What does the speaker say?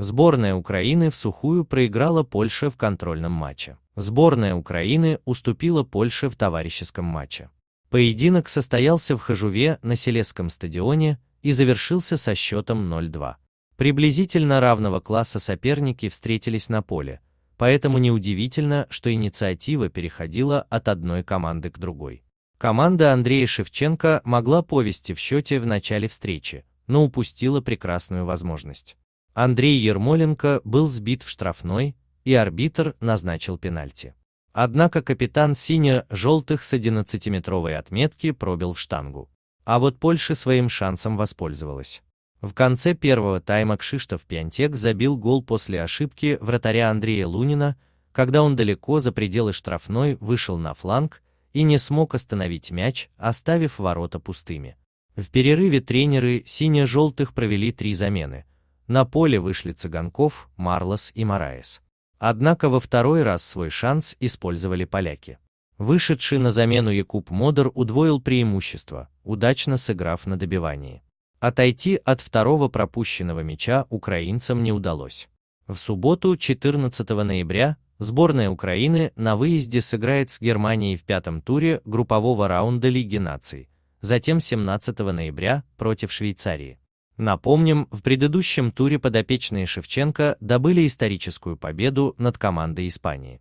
Сборная Украины в сухую проиграла Польше в контрольном матче. Сборная Украины уступила Польше в товарищеском матче. Поединок состоялся в Хажуве на Селесском стадионе и завершился со счетом 0-2. Приблизительно равного класса соперники встретились на поле, поэтому неудивительно, что инициатива переходила от одной команды к другой. Команда Андрея Шевченко могла повести в счете в начале встречи, но упустила прекрасную возможность. Андрей Ермоленко был сбит в штрафной, и арбитр назначил пенальти. Однако капитан сине-желтых с 11-метровой отметки пробил в штангу. А вот Польша своим шансом воспользовалась. В конце первого тайма Кшиштов Пьянтек забил гол после ошибки вратаря Андрея Лунина, когда он далеко за пределы штрафной вышел на фланг и не смог остановить мяч, оставив ворота пустыми. В перерыве тренеры сине-желтых провели три замены – на поле вышли Цыганков, Марлос и Мараес. Однако во второй раз свой шанс использовали поляки. Вышедший на замену Якуб Модер удвоил преимущество, удачно сыграв на добивании. Отойти от второго пропущенного мяча украинцам не удалось. В субботу, 14 ноября, сборная Украины на выезде сыграет с Германией в пятом туре группового раунда Лиги наций, затем 17 ноября против Швейцарии. Напомним, в предыдущем туре подопечные Шевченко добыли историческую победу над командой Испании.